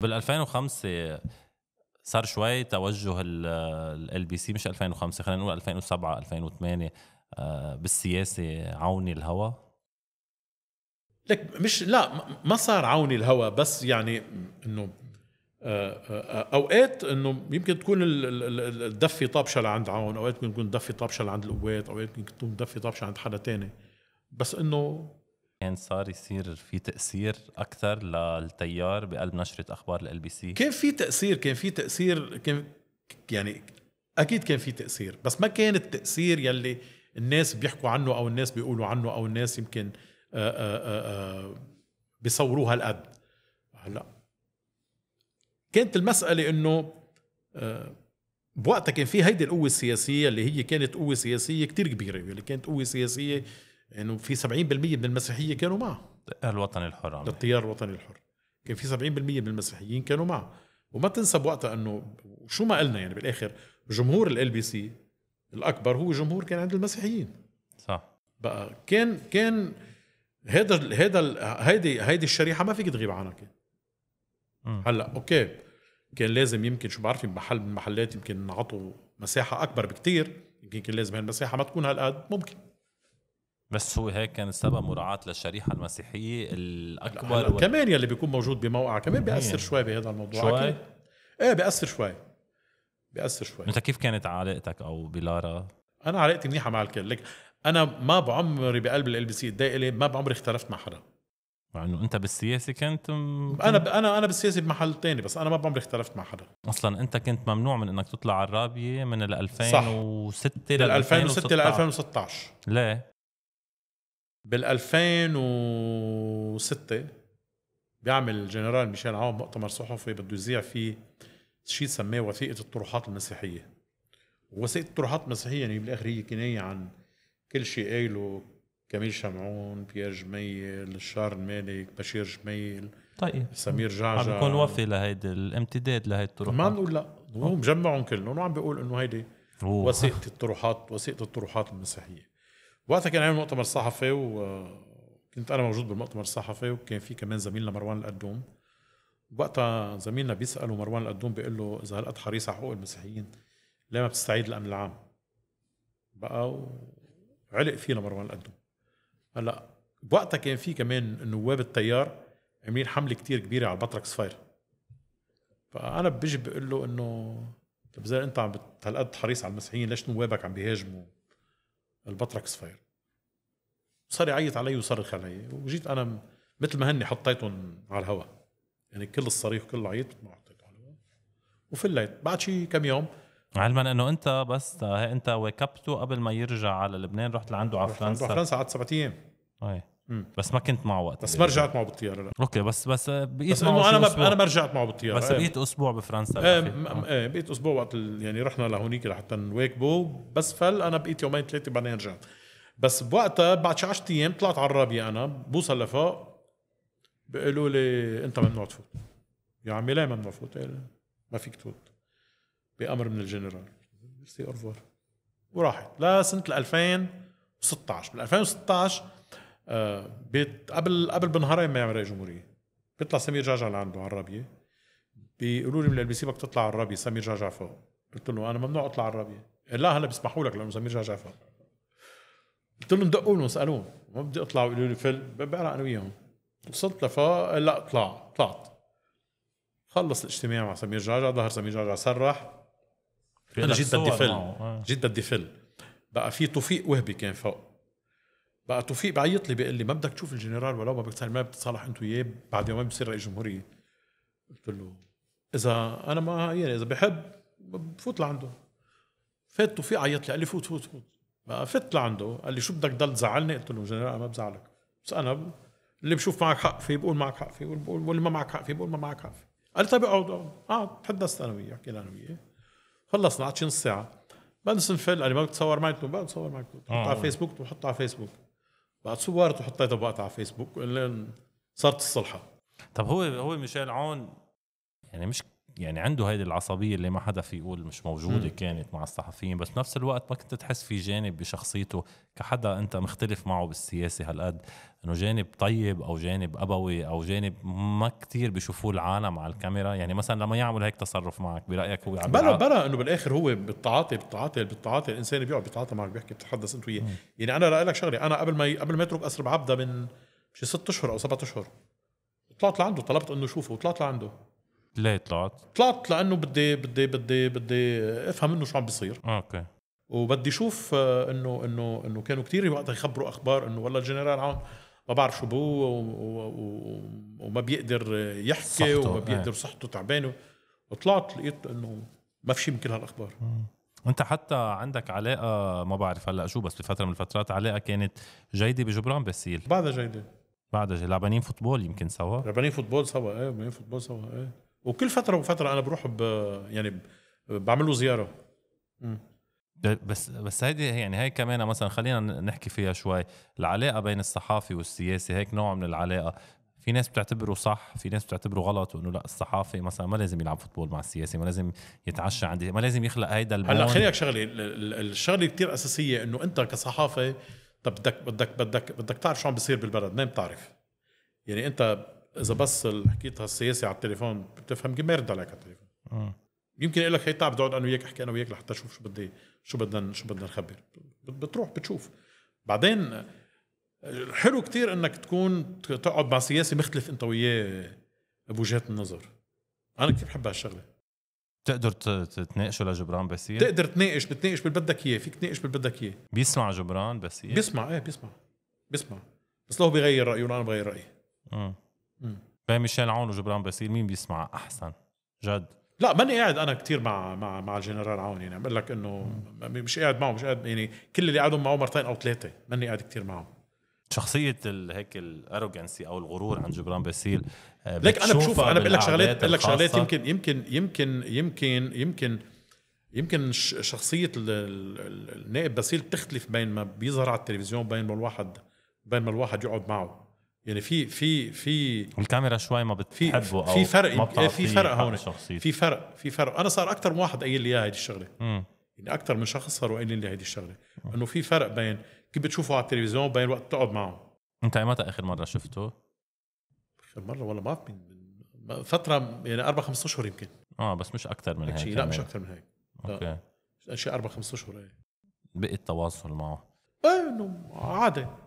بال 2005 صار شوي توجه ال بي سي مش 2005 خلينا نقول 2007 2008 آه، بالسياسه عوني الهوى لك مش لا ما صار عوني الهوى بس يعني انه آه، آه، اوقات انه يمكن تكون الدفه طابشه لعند عون اوقات ممكن تكون الدفه طابشه لعند القوات اوقات ممكن تكون الدفه طابشه عند حدا تاني بس انه كان صار يصير في تاثير اكثر للتيار بقلب نشره اخبار ال بي سي كان في تاثير كان في تاثير كان يعني اكيد كان في تاثير بس ما كان التاثير يلي الناس بيحكوا عنه او الناس بيقولوا عنه او الناس يمكن آه، آه، آه، بيصوروها هالقد هلا كانت المساله انه بوقتها كان في هيدي القوة السياسية اللي هي كانت قوة سياسية كتير كبيرة واللي يعني كانت قوة سياسية انه في 70% من المسيحيه كانوا معه الوطن الحر التيار الوطني الحر كان في 70% من المسيحيين كانوا معه وما تنسى بوقتها انه شو ما قلنا يعني بالاخر جمهور ال بي سي الاكبر هو جمهور كان عند المسيحيين صح بقى كان كان هذا هذا هيدي هيدي الشريحه ما فيك تغيب عنها كان هلا اوكي كان لازم يمكن شو بعرف محل من المحلات يمكن نعطوا مساحه اكبر بكتير يمكن كان لازم هالمساحه ما تكون هالقد ممكن بس هو هيك كان السبب مراعاة للشريحة المسيحية الأكبر وال... كمان يلي بيكون موجود بموقع كمان بيأثر شوي بهذا الموضوع شوي؟ أكيد. ايه بيأثر شوي بيأثر شوي انت كيف كانت علاقتك او بلارا؟ انا علاقتي منيحة مع الكل لك انا ما بعمري بقلب ال بي سي الدائلي ما بعمري اختلفت مع حدا مع انه انت بالسياسه كنت م... انا انا انا بالسياسه بمحل تاني بس انا ما بعمري اختلفت مع حدا اصلا انت كنت ممنوع من انك تطلع على الرابيه من ال 2006 لل 2006 ل 2016 ليه؟ بال 2006 بيعمل الجنرال ميشيل عون مؤتمر صحفي بده يذيع فيه شيء سماه وثيقه الطروحات المسيحيه وثيقه الطروحات المسيحيه يعني بالاخر هي كنايه عن كل شيء قايله كميل شمعون بيير جميل الشار مالك بشير جميل طيب سمير جعجع عم بيكون وفي لهيدي الامتداد لهيدي الطروحات ما بنقول لا هو مجمعهم كلهم وعم بيقول انه هيدي وثيقه الطروحات وثيقه الطروحات المسيحيه وقتها كان عامل مؤتمر صحفي وكنت انا موجود بالمؤتمر الصحفي وكان في كمان زميلنا مروان القدوم وقتها زميلنا بيساله مروان القدوم بيقول له اذا هالقد حريص على حقوق المسيحيين ليه ما بتستعيد الامن العام؟ بقى وعلق فيه لمروان القدوم هلا بوقتها كان في كمان نواب التيار عاملين حمله كتير كبيره على البطرك صفير فانا بيجي بقول له انه طب اذا انت عم هالقد حريص على المسيحيين ليش نوابك عم بيهاجموا البطرك صفير صار يعيط علي وصرخ علي وجيت انا مثل ما هني حطيتهم على الهواء يعني كل الصريخ وكل العيط ما حطيته على الهواء الليل بعد شي كم يوم علما انه انت بس آه، انت ويكبته قبل ما يرجع على لبنان رحت لعنده على فرنسا رحت لعنده على فرنسا قعدت سبع ايام بس ما كنت معه وقت بس ما رجعت معه بالطياره لا اوكي بس بس بقيت بس معه انا أسبوع. انا ما رجعت معه بالطياره بس بقيت اسبوع بفرنسا ايه بقيت اسبوع وقت يعني رحنا لهونيك لحتى نواكبه بس فل انا بقيت يومين ثلاثه بعدين رجعت بس بوقتها بعد شي 10 ايام طلعت على الرابيه انا بوصل لفوق بيقولوا لي انت ممنوع تفوت يا عمي ليه ممنوع تفوت؟ ما فيك تفوت بامر من الجنرال ميرسي اورفور وراحت لسنه 2016 بال 2016 آه، بيت قبل قبل بنهارين ما يعمل رئيس جمهوريه بيطلع سمير جعجع لعنده على الرابيه بيقولوا لي من سي بدك تطلع على الرابيه سمير جعجع فوق قلت له انا ممنوع اطلع على الرابيه لا هلا بيسمحوا لك لانه سمير جعجع فوق قلت لهم دقوا لهم اسالوهم ما بدي اطلع ويقولوا لي فل بقرا انا وياهم وصلت قال لا اطلع طلعت خلص الاجتماع مع سمير جعجع ظهر سمير جعجع سرح انا جدا بدي فل آه. جدا بدي فل بقى في توفيق وهبي كان فوق بقى توفيق بعيط لي بيقول لي ما بدك تشوف الجنرال ولو ما بدك ما بتصالح انت وياه بعد يومين بصير رئيس جمهوريه قلت له اذا انا ما يعني اذا بحب بفوت لعنده فات توفيق عيط لي قال لي فوت فوت فوت بقى فت لعنده قال لي شو بدك تضل تزعلني قلت له جنرال انا ما بزعلك بس انا اللي بشوف معك حق فيه بقول معك حق فيه واللي ما معك حق فيه بقول ما معك حق فيه قال لي طيب اقعد اقعد قعد آه، تحدثت انا وياه حكينا انا وياه خلصنا قعدت شي نص ساعه بدنا نفل قال لي ما بتصور معي قلت له بتصور معك آه. بتحط على فيسبوك بحط على فيسبوك بعد صورت وحطيتها بقطع على فيسبوك لين صارت الصلحه طب هو هو ميشيل عون يعني مش يعني عنده هيدي العصبيه اللي ما حدا في يقول مش موجوده م. كانت مع الصحفيين بس نفس الوقت ما كنت تحس في جانب بشخصيته كحدا انت مختلف معه بالسياسه هالقد انه جانب طيب او جانب ابوي او جانب ما كتير بشوفوه العالم على الكاميرا يعني مثلا لما يعمل هيك تصرف معك برايك هو بلا بلا انه بالاخر هو بالتعاطي بالتعاطي بالتعاطي الانسان بيقعد بيتعاطى معك بيحكي بتتحدث انت وياه يعني انا لك شغله انا قبل ما قبل ما يترك اسر بعبده من شي ست اشهر او سبعة اشهر طلعت لعنده طلبت انه شوفه وطلعت لعنده ليه طلعت؟ طلعت لانه بدي بدي بدي بدي افهم منه شو عم بيصير اوكي وبدي اشوف آه، انه انه انه كانوا كثير وقتها يخبروا اخبار انه والله الجنرال عون ما بعرف شو بو وما بيقدر يحكي صحته. وما إيه. بيقدر صحته تعبانه وطلعت لقيت انه ما في شيء من كل هالاخبار انت حتى عندك علاقه ما بعرف هلا شو بس بفتره من الفترات علاقه كانت جيده بجبران باسيل بعدها جيده بعدها جيده لعبانين فوتبول يمكن سوا لعبانين فوتبول سوا ايه لعبانين فوتبول سوا ايه وكل فتره وفتره انا بروح ب يعني بعمل له زياره بس بس هيدي يعني هي كمان مثلا خلينا نحكي فيها شوي العلاقه بين الصحافي والسياسي هيك نوع من العلاقه في ناس بتعتبره صح في ناس بتعتبره غلط وانه لا الصحافي مثلا ما لازم يلعب فوتبول مع السياسي ما لازم يتعشى عندي ما لازم يخلق هيدا البون هلا خليك شغله الشغله كثير اساسيه انه انت كصحافي طب بدك بدك بدك بدك تعرف شو عم بيصير بالبلد ما بتعرف يعني انت اذا بس حكيتها السياسي على التليفون بتفهم ما يرد عليك على التليفون آه. يمكن يقول لك هي تعب اقعد انا وياك احكي انا وياك لحتى اشوف شو بدي شو بدنا شو بدنا نخبر بتروح بتشوف بعدين حلو كتير انك تكون تقعد مع سياسي مختلف انت وياه بوجهات النظر انا كثير بحب هالشغله بتقدر تتناقشوا لجبران بسير؟ بتقدر تناقش بتناقش باللي بدك اياه، فيك تناقش باللي بدك اياه بيسمع جبران بسير؟ بيسمع ايه بيسمع بيسمع بس لو بيغير رايه وانا بغير رايي اه بين ميشيل عون وجبران باسيل مين بيسمع احسن جد لا ماني قاعد انا كثير مع مع مع الجنرال عون يعني بقول لك انه مش قاعد معه مش قاعد يعني كل اللي قعدوا معه مرتين او ثلاثه ماني قاعد كثير معه شخصيه هيك الاروجنسي او الغرور عند جبران باسيل آه، لك انا بشوف انا بقول لك شغلات بقول لك شغلات يمكن يمكن يمكن يمكن يمكن يمكن شخصيه النائب باسيل تختلف بين ما بيظهر على التلفزيون بين ما الواحد بين ما الواحد يقعد معه يعني في في في الكاميرا شوي ما بتحبه في او في فرق ما إيه، في فرق هون في فرق في فرق انا صار اكثر من واحد قايل لي اياها هيدي الشغله يعني اكثر من شخص صاروا قايلين لي هيدي الشغله انه في فرق بين كيف بتشوفه على التلفزيون وبين وقت تقعد معه انت إيه متى اخر مره شفته؟ اخر مره والله ما بعرف من فتره يعني اربع خمس اشهر يمكن اه بس مش اكثر يعني. من هيك لا مش اكثر من هيك اوكي شيء اربع خمس اشهر إيه. بقي التواصل معه ايه انه عادي